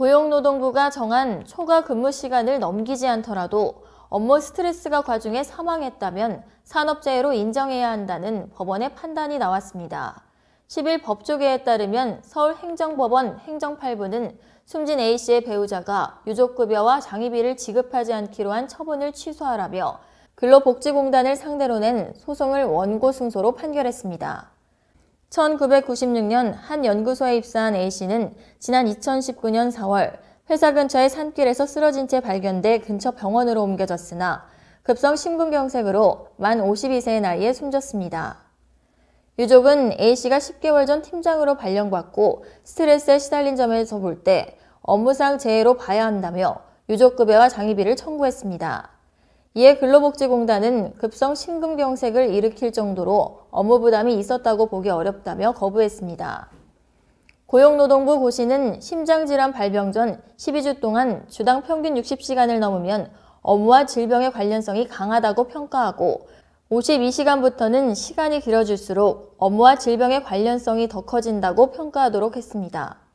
고용노동부가 정한 초과 근무 시간을 넘기지 않더라도 업무 스트레스가 과중해 사망했다면 산업재해로 인정해야 한다는 법원의 판단이 나왔습니다. 10일 법조계에 따르면 서울행정법원 행정8부는 숨진 A씨의 배우자가 유족급여와 장의비를 지급하지 않기로 한 처분을 취소하라며 근로복지공단을 상대로 낸 소송을 원고 승소로 판결했습니다. 1996년 한 연구소에 입사한 A씨는 지난 2019년 4월 회사 근처의 산길에서 쓰러진 채 발견돼 근처 병원으로 옮겨졌으나 급성 심근경색으로 만 52세의 나이에 숨졌습니다. 유족은 A씨가 10개월 전 팀장으로 발령받고 스트레스에 시달린 점에서 볼 때 업무상 재해로 봐야 한다며 유족급여와 장의비를 청구했습니다. 이에 근로복지공단은 급성 심근경색을 일으킬 정도로 업무 부담이 있었다고 보기 어렵다며 거부했습니다. 고용노동부 고시는 심장질환 발병 전 12주 동안 주당 평균 60시간을 넘으면 업무와 질병의 관련성이 강하다고 평가하고 52시간부터는 시간이 길어질수록 업무와 질병의 관련성이 더 커진다고 평가하도록 했습니다.